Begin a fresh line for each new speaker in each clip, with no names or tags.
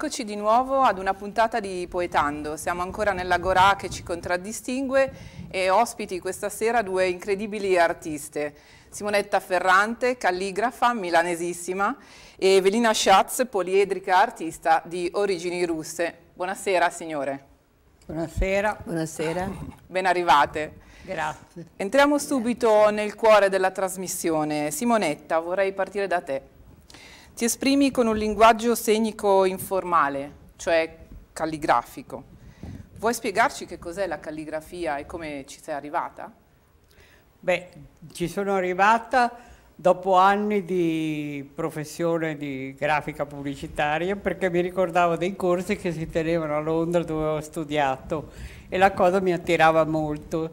Eccoci di nuovo ad una puntata di Poetando. Siamo ancora nell'agorà che ci contraddistingue e ospiti questa sera due incredibili artiste. Simonetta Ferrante, calligrafa milanesissima e Evelina Schatz, poliedrica artista di origini russe. Buonasera signore. Buonasera. Buonasera. Ben arrivate. Grazie. Entriamo subito nel cuore della trasmissione. Simonetta, vorrei partire da te ti esprimi con un linguaggio scenico informale, cioè calligrafico. Vuoi spiegarci che cos'è la calligrafia e come ci sei arrivata?
Beh, ci sono arrivata dopo anni di professione di grafica pubblicitaria perché mi ricordavo dei corsi che si tenevano a Londra dove ho studiato e la cosa mi attirava molto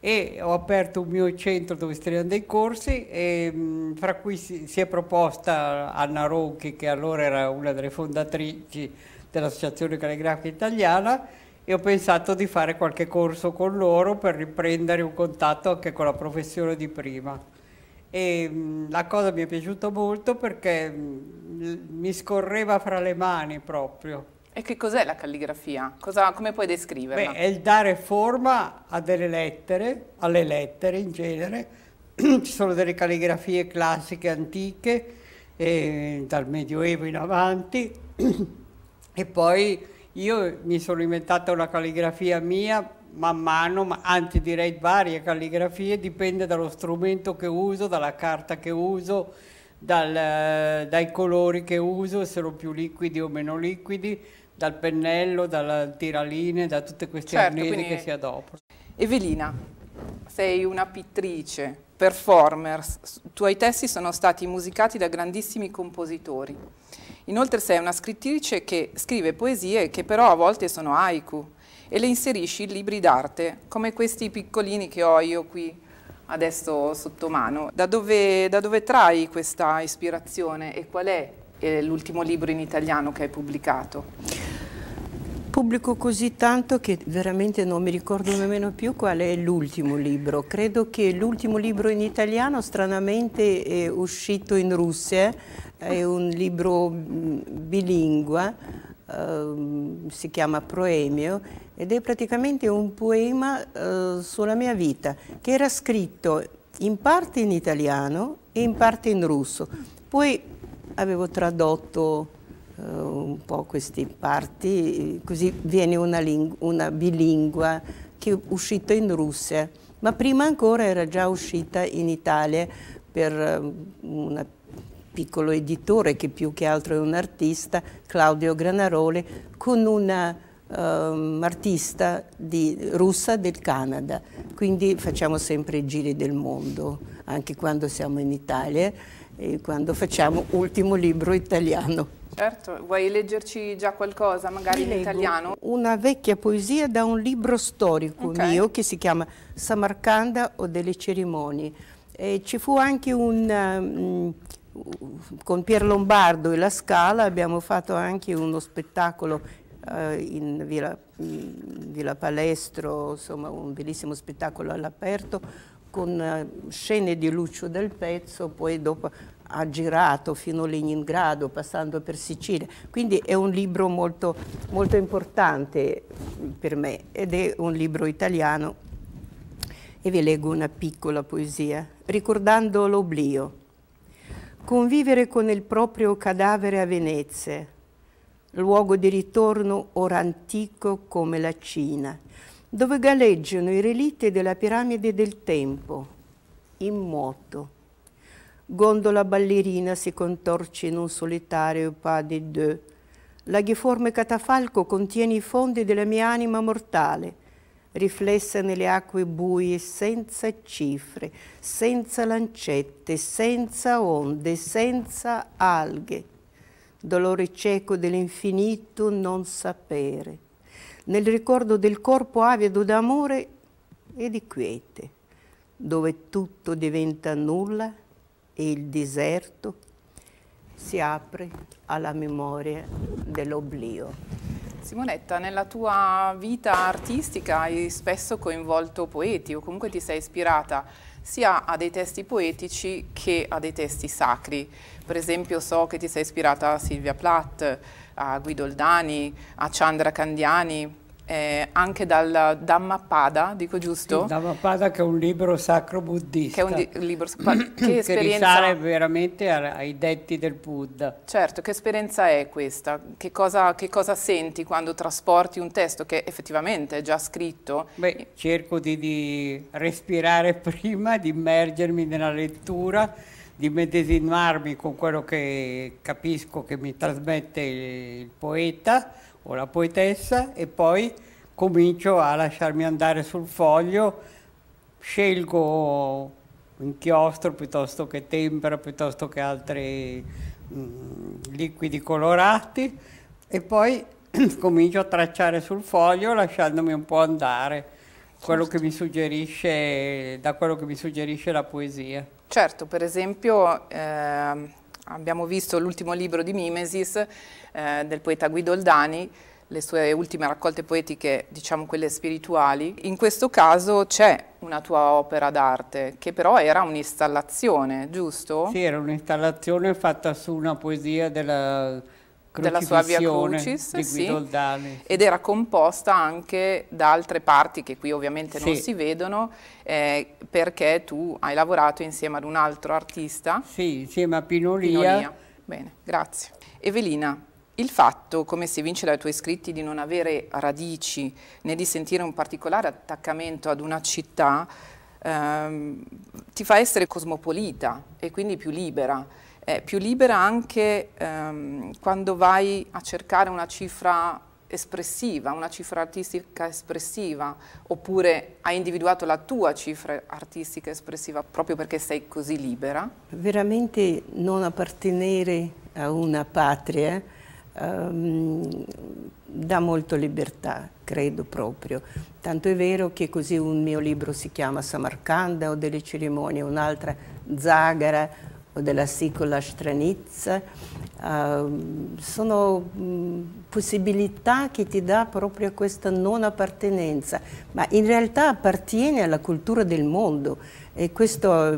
e ho aperto un mio centro dove stiamo tenevano dei corsi, e, mm, fra cui si, si, è proposta Anna Ronchi, che allora era una delle fondatrici dell'Associazione Calligrafica Italiana, e ho pensato di fare qualche corso con loro per riprendere un contatto anche con la professione di prima. E, mm, la cosa mi è piaciuta molto perché mm, mi scorreva fra le mani proprio
e che cos'è la calligrafia? Cosa, come puoi descriverla? Beh,
è il dare forma a delle lettere, alle lettere in genere. Ci sono delle calligrafie classiche antiche, eh, dal Medioevo in avanti, e poi io mi sono inventata una calligrafia mia man mano, ma anzi direi varie calligrafie, dipende dallo strumento che uso, dalla carta che uso, dal, dai colori che uso, se sono più liquidi o meno liquidi, dal pennello, dalle tiraline, da tutte queste certo, arnesi che si adoperano.
Evelina, sei una pittrice, performer, i tuoi testi sono stati musicati da grandissimi compositori. Inoltre sei una scrittrice che scrive poesie che però a volte sono haiku e le inserisci in libri d'arte, come questi piccolini che ho io qui adesso sotto mano. Da dove, da dove trai questa ispirazione e qual è eh, l'ultimo libro in italiano che hai pubblicato?
pubblico così tanto che veramente non mi ricordo nemmeno più qual è l'ultimo libro. Credo che l'ultimo libro in italiano, stranamente, è uscito in Russia, è un libro mm, bilingue, ehm, uh, si chiama Proemio, ed è praticamente un poema uh, sulla mia vita, che era scritto in parte in italiano e in parte in russo. Poi avevo tradotto eh, un po' questi parti, così viene una, una bilingua che è uscita in Russia, ma prima ancora era già uscita in Italia per eh, un piccolo editore che più che altro è un artista, Claudio Granaroli, con una um, artista di, russa del Canada. Quindi facciamo sempre i giri del mondo, anche quando siamo in Italia e quando facciamo ultimo libro italiano.
Certo, vuoi leggerci già qualcosa, magari in italiano?
Una vecchia poesia da un libro storico okay. mio che si chiama Samarcanda o delle cerimonie. E ci fu anche un... Um, con Pier Lombardo e La Scala abbiamo fatto anche uno spettacolo uh, in Villa, Villa Palestro, insomma un bellissimo spettacolo all'aperto con uh, scene di Lucio del Pezzo, poi dopo ha girato fino a Leningrado, passando per Sicilia. Quindi è un libro molto, molto importante per me ed è un libro italiano. E vi leggo una piccola poesia, ricordando l'oblio. Convivere con il proprio cadavere a Venezia, luogo di ritorno ora antico come la Cina, dove galleggiano i relitti della piramide del tempo, in moto Gondola ballerina si contorce in un solitario pas de deux. L'aghiforme catafalco contiene i fondi della mia anima mortale, riflessa nelle acque buie senza cifre, senza lancette, senza onde, senza alghe. Dolore cieco dell'infinito non sapere. Nel ricordo del corpo avido d'amore e di quiete, dove tutto diventa nulla e il deserto, si apre alla memoria dell'oblio.
Simonetta, nella tua vita artistica hai spesso coinvolto poeti o comunque ti sei ispirata sia a dei testi poetici che a dei testi sacri. Per esempio so che ti sei ispirata a Silvia Plath, a Guido Oldani, a Chandra Candiani eh, anche dal Dhammapada, dico giusto? Sì,
Dhammapada che è un libro sacro buddista. Che è un di-
libro sacro che, che risale veramente ai detti del Buddha. Certo, che esperienza è questa? Che cosa, che cosa senti quando trasporti un testo che effettivamente è già scritto?
Beh, cerco di, di respirare prima, di immergermi nella lettura, di medesimarmi con quello che capisco che mi trasmette il poeta o la poetessa e poi comincio a lasciarmi andare sul foglio, scelgo inchiostro piuttosto che tempera, piuttosto che altri mh, mm, liquidi colorati e poi comincio a tracciare sul foglio lasciandomi un po' andare quello certo. che mi suggerisce, da quello che mi suggerisce la poesia.
Certo, per esempio eh, abbiamo visto l'ultimo libro di Mimesis eh, del poeta Guido Oldani, le sue ultime raccolte poetiche, diciamo quelle spirituali. In questo caso c'è una tua opera d'arte, che però era un'installazione, giusto? Sì, era
un'installazione fatta su una poesia della della sua Via Crucis sì,
ed era composta anche da altre parti che qui ovviamente sì. non si vedono eh, perché tu hai lavorato insieme ad un altro artista. Sì, insieme a Pinolia. Pinolia. Bene, grazie. Evelina, il fatto, come si evince dai tuoi scritti, di non avere radici né di sentire un particolare attaccamento ad una città ehm, ti fa essere cosmopolita e quindi più libera eh, più libera anche ehm, quando vai a cercare una cifra espressiva, una cifra artistica espressiva, oppure hai individuato la tua cifra artistica espressiva proprio perché sei così libera?
Veramente non appartenere a una patria um, dà molto libertà, credo proprio. Tanto è vero che così un mio libro si chiama Samarcanda o delle cerimonie, un'altra Zagara, o della sicola stranizza, uh, ehm, sono possibilità che ti dà proprio questa non appartenenza, ma in realtà appartiene alla cultura del mondo e questa è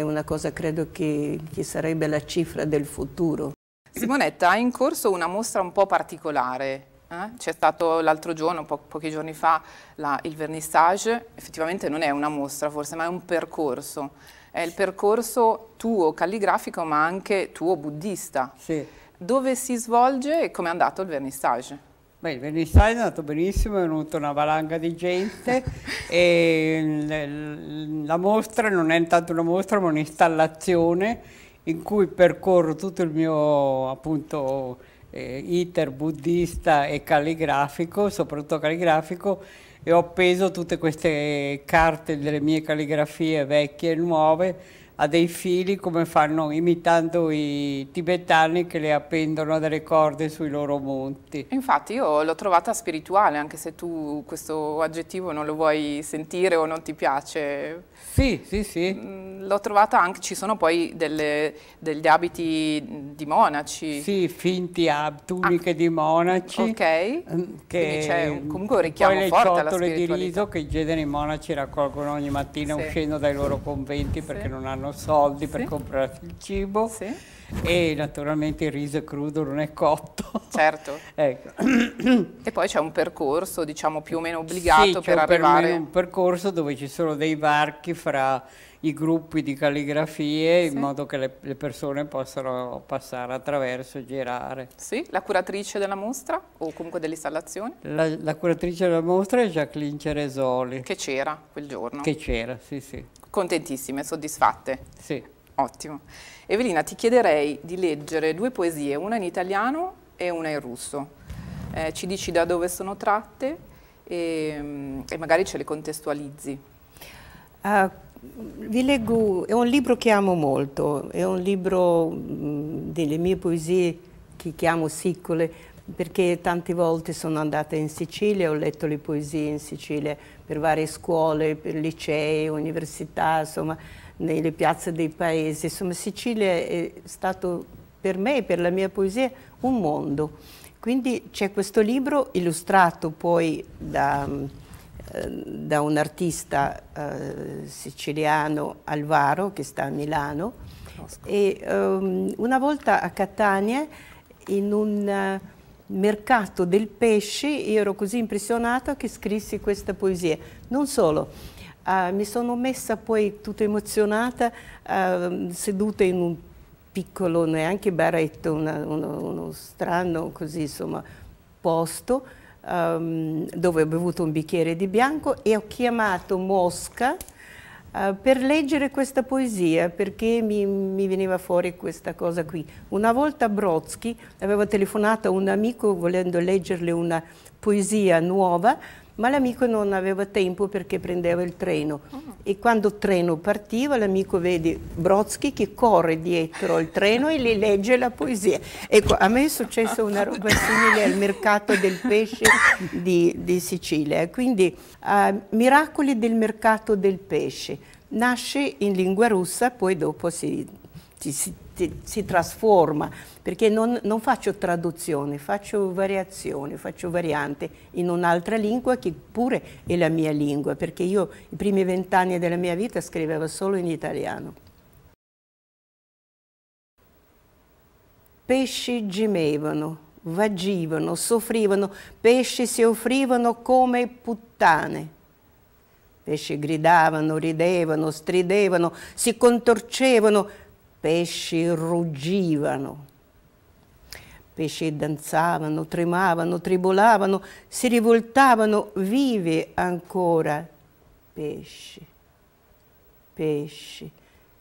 una cosa credo che, che sarebbe la cifra del futuro.
Simonetta, è in corso una mostra un po' particolare, eh? C'è stato l'altro giorno, po pochi giorni fa, la, il vernissage, effettivamente non è una mostra forse, ma è un percorso è il percorso tuo calligrafico ma anche tuo buddista. Sì. Dove si svolge e come è andato il vernissage? Beh, il vernissage è andato benissimo, è venuta una valanga di gente e
la mostra non è intanto una mostra ma un'installazione in cui percorro tutto il mio appunto eh, iter buddista e calligrafico, soprattutto calligrafico, e ho appeso tutte queste carte delle mie calligrafie vecchie e nuove ha dei fili come fanno imitando i tibetani che le appendono a delle corde sui loro monti.
Infatti io l'ho trovata spirituale, anche se tu questo aggettivo non lo vuoi sentire o non ti piace. Sì, sì, sì. Mm, l'ho trovata anche, ci sono poi delle, degli abiti di monaci. Sì, finti abiti, tuniche ah, di monaci. Ok, mm, che c'è mm, comunque un richiamo poi forte alla spiritualità. le ciotole di
riso che in genere i monaci raccolgono ogni mattina sì. uscendo dai loro conventi perché non hanno hanno soldi per sì. comprare il cibo sì. e naturalmente il riso è crudo, non è cotto. Certo. ecco.
E poi c'è un percorso diciamo più o meno obbligato per arrivare... Sì, un
percorso dove ci sono dei varchi fra i gruppi di calligrafie sì. in modo che le, le, persone possano passare attraverso e girare.
Sì, la curatrice della mostra o comunque dell'installazione?
La, la, curatrice della mostra è Jacqueline Ceresoli. Che c'era quel giorno? Che c'era, sì sì
contentissime, soddisfatte. Sì. Ottimo. Evelina, ti chiederei di leggere due poesie, una in italiano e una in russo. Eh, ci dici da dove sono tratte e, mm, e magari ce le contestualizzi.
Uh, vi leggo, è un libro che amo molto, è un libro mh, mm, delle mie poesie che chiamo siccole, perché tante volte sono andata in Sicilia, ho letto le poesie in Sicilia per varie scuole, per licei, università, insomma, nelle piazze dei paesi. Insomma, Sicilia è stato per me e per la mia poesia un mondo. Quindi c'è questo libro illustrato poi da, eh, da un artista eh, siciliano, Alvaro, che sta a Milano. E, um, una volta a Catania in un mercato del pesce io ero così impressionata che scrissi questa poesia. Non solo, uh, mi sono messa poi tutta emozionata, uh, seduta in un piccolo, neanche baretto, una, uno, uno, strano così, insomma, posto, um, dove ho bevuto un bicchiere di bianco e ho chiamato Mosca, uh, per leggere questa poesia perché mi, mi, veniva fuori questa cosa qui. Una volta Brodsky aveva telefonato a un amico volendo leggerle una poesia nuova ma l'amico non aveva tempo perché prendeva il treno oh. e quando il treno partiva l'amico vede Brodsky che corre dietro il treno e le legge la poesia. Ecco, a me è successa una roba simile al mercato del pesce di, di Sicilia, quindi uh, Miracoli del mercato del pesce nasce in lingua russa, poi dopo si, si, si si, si trasforma, perché non, non, faccio traduzione, faccio variazione, faccio variante in un'altra lingua che pure è la mia lingua, perché io i primi vent'anni della mia vita scrivevo solo in italiano. Pesci gemevano, vagivano, soffrivano, pesci si offrivano come puttane. Pesci gridavano, ridevano, stridevano, si contorcevano, pesci ruggivano, pesci danzavano, tremavano, tribolavano, si rivoltavano vivi ancora, pesci, pesci,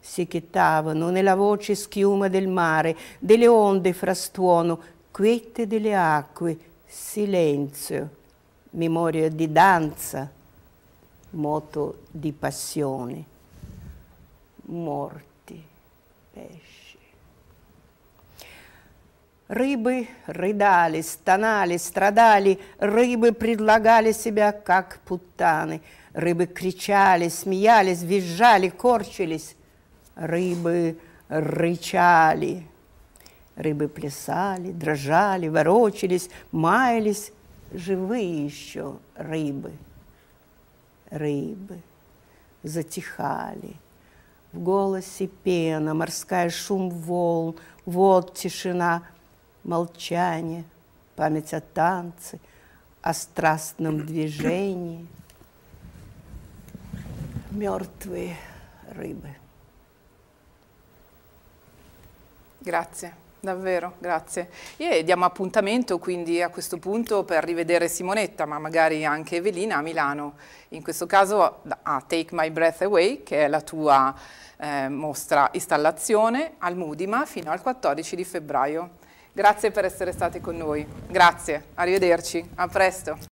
si chetavano nella voce schiuma del mare, delle onde frastuono, quiete delle acque, silenzio, memoria di danza, moto di passione, morte. пищи. Рыбы рыдали, стонали, страдали, рыбы предлагали себя, как путаны. Рыбы кричали, смеялись, визжали, корчились. Рыбы рычали. Рыбы плясали, дрожали, ворочались, маялись. Живые еще рыбы. Рыбы затихали в голосе пена, морская шум волн, вот тишина, молчание, память о танце, о страстном движении.
Мертвые рыбы. Grazie. Davvero, grazie. E diamo appuntamento quindi a questo punto per rivedere Simonetta, ma magari anche Evelina a Milano. In questo caso a Take My Breath Away, che è la tua eh, mostra installazione al Mudima fino al 14 di febbraio. Grazie per essere stati con noi. Grazie, arrivederci, a presto.